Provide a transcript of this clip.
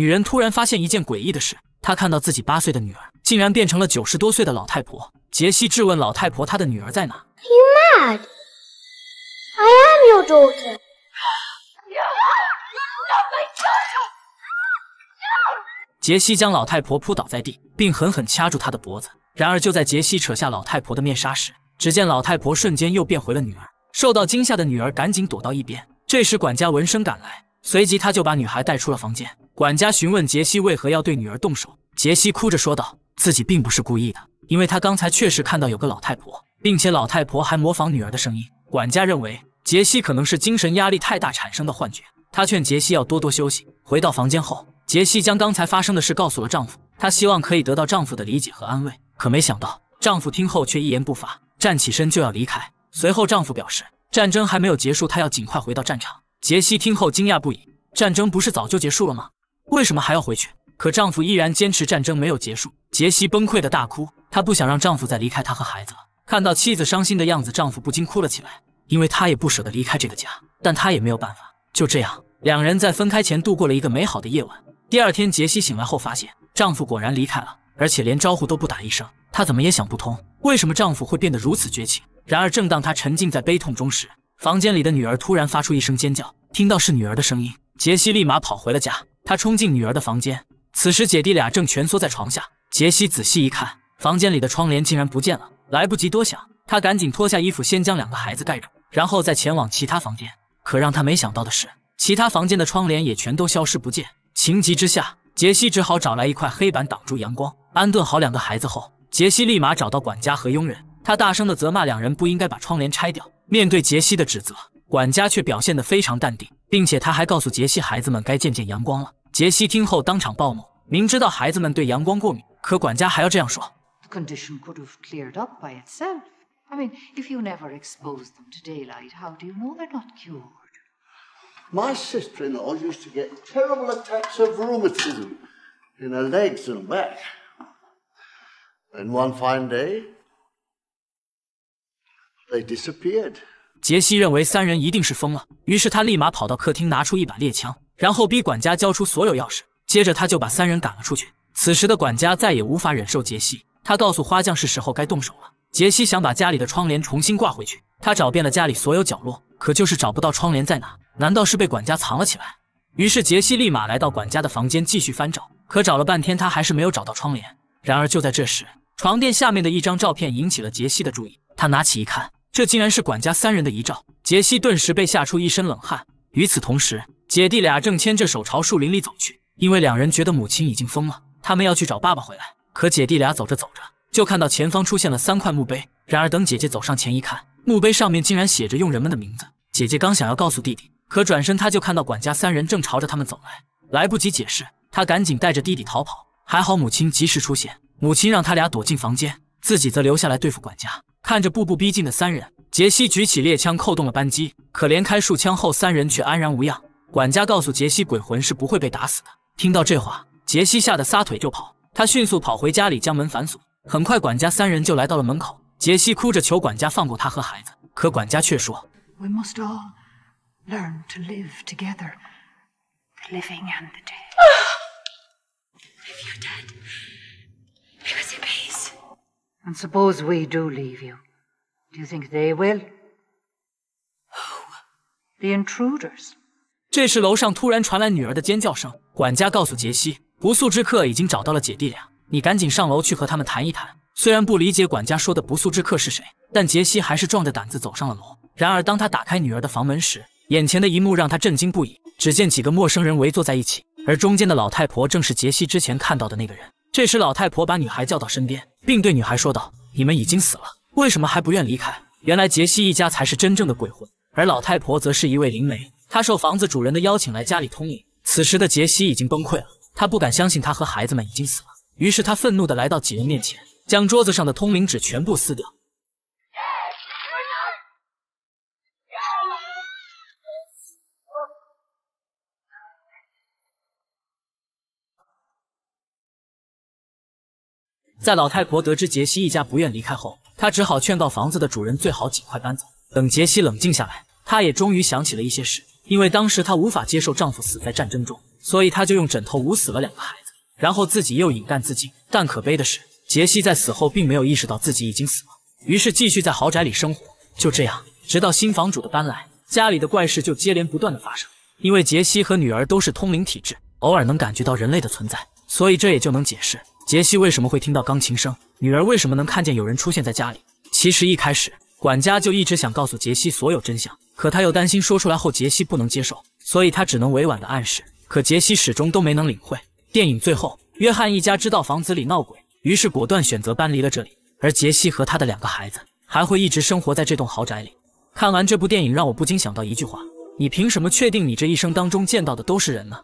女人突然发现一件诡异的事，她看到自己八岁的女儿竟然变成了九十多岁的老太婆。杰西质问老太婆：“她的女儿在哪？” You mad? I am your daughter. y o not my daughter. 杰西将老太婆扑倒在地，并狠狠掐住她的脖子。然而就在杰西扯下老太婆的面纱时，只见老太婆瞬间又变回了女儿。受到惊吓的女儿赶紧躲到一边。这时管家闻声赶来，随即他就把女孩带出了房间。管家询问杰西为何要对女儿动手，杰西哭着说道：“自己并不是故意的，因为她刚才确实看到有个老太婆，并且老太婆还模仿女儿的声音。”管家认为杰西可能是精神压力太大产生的幻觉，他劝杰西要多多休息。回到房间后，杰西将刚才发生的事告诉了丈夫，她希望可以得到丈夫的理解和安慰。可没想到，丈夫听后却一言不发，站起身就要离开。随后，丈夫表示战争还没有结束，他要尽快回到战场。杰西听后惊讶不已，战争不是早就结束了吗？为什么还要回去？可丈夫依然坚持战争没有结束。杰西崩溃的大哭，她不想让丈夫再离开她和孩子了。看到妻子伤心的样子，丈夫不禁哭了起来，因为他也不舍得离开这个家，但他也没有办法。就这样，两人在分开前度过了一个美好的夜晚。第二天，杰西醒来后发现丈夫果然离开了，而且连招呼都不打一声。她怎么也想不通为什么丈夫会变得如此绝情。然而，正当她沉浸在悲痛中时，房间里的女儿突然发出一声尖叫。听到是女儿的声音，杰西立马跑回了家。他冲进女儿的房间，此时姐弟俩正蜷缩在床下。杰西仔细一看，房间里的窗帘竟然不见了。来不及多想，他赶紧脱下衣服，先将两个孩子盖住，然后再前往其他房间。可让他没想到的是，其他房间的窗帘也全都消失不见。情急之下，杰西只好找来一块黑板挡住阳光。安顿好两个孩子后，杰西立马找到管家和佣人，他大声的责骂两人不应该把窗帘拆掉。面对杰西的指责，管家却表现得非常淡定。并且他还告诉杰西孩子们该见见阳光了。杰西听后当场暴怒，明知道孩子们对阳光过敏，可管家还要这样说。condition could have cleared up by itself. I mean, if you never expose them to daylight, how do you know they're not cured? My sister in law used to get terrible attacks of rheumatism in her legs and back. Then one fine day, they disappeared. 杰西认为三人一定是疯了，于是他立马跑到客厅，拿出一把猎枪，然后逼管家交出所有钥匙。接着他就把三人赶了出去。此时的管家再也无法忍受杰西，他告诉花匠是时候该动手了。杰西想把家里的窗帘重新挂回去，他找遍了家里所有角落，可就是找不到窗帘在哪。难道是被管家藏了起来？于是杰西立马来到管家的房间继续翻找，可找了半天他还是没有找到窗帘。然而就在这时，床垫下面的一张照片引起了杰西的注意，他拿起一看。这竟然是管家三人的遗照，杰西顿时被吓出一身冷汗。与此同时，姐弟俩正牵着手朝树林里走去，因为两人觉得母亲已经疯了，他们要去找爸爸回来。可姐弟俩走着走着，就看到前方出现了三块墓碑。然而等姐姐走上前一看，墓碑上面竟然写着佣人们的名字。姐姐刚想要告诉弟弟，可转身他就看到管家三人正朝着他们走来，来不及解释，他赶紧带着弟弟逃跑。还好母亲及时出现，母亲让他俩躲进房间，自己则留下来对付管家。看着步步逼近的三人，杰西举起猎枪，扣动了扳机。可连开数枪后，三人却安然无恙。管家告诉杰西，鬼魂是不会被打死的。听到这话，杰西吓得撒腿就跑。他迅速跑回家里，将门反锁。很快，管家三人就来到了门口。杰西哭着求管家放过他和孩子，可管家却说。“Suppose we do leave you. Do you think they will? the intruders.” 这时，楼上突然传来女儿的尖叫声。管家告诉杰西：“不速之客已经找到了姐弟俩，你赶紧上楼去和他们谈一谈。”虽然不理解管家说的“不速之客”是谁，但杰西还是壮着胆子走上了楼。然而，当他打开女儿的房门时，眼前的一幕让他震惊不已。只见几个陌生人围坐在一起，而中间的老太婆正是杰西之前看到的那个人。这时，老太婆把女孩叫到身边，并对女孩说道：“你们已经死了，为什么还不愿离开？”原来杰西一家才是真正的鬼魂，而老太婆则是一位灵媒，她受房子主人的邀请来家里通灵。此时的杰西已经崩溃了，他不敢相信他和孩子们已经死了，于是他愤怒的来到几人面前，将桌子上的通灵纸全部撕掉。在老太婆得知杰西一家不愿离开后，她只好劝告房子的主人最好尽快搬走。等杰西冷静下来，她也终于想起了一些事。因为当时她无法接受丈夫死在战争中，所以她就用枕头捂死了两个孩子，然后自己又饮弹自尽。但可悲的是，杰西在死后并没有意识到自己已经死了，于是继续在豪宅里生活。就这样，直到新房主的搬来，家里的怪事就接连不断的发生。因为杰西和女儿都是通灵体质，偶尔能感觉到人类的存在，所以这也就能解释。杰西为什么会听到钢琴声？女儿为什么能看见有人出现在家里？其实一开始管家就一直想告诉杰西所有真相，可他又担心说出来后杰西不能接受，所以他只能委婉的暗示。可杰西始终都没能领会。电影最后，约翰一家知道房子里闹鬼，于是果断选择搬离了这里。而杰西和他的两个孩子还会一直生活在这栋豪宅里。看完这部电影，让我不禁想到一句话：你凭什么确定你这一生当中见到的都是人呢？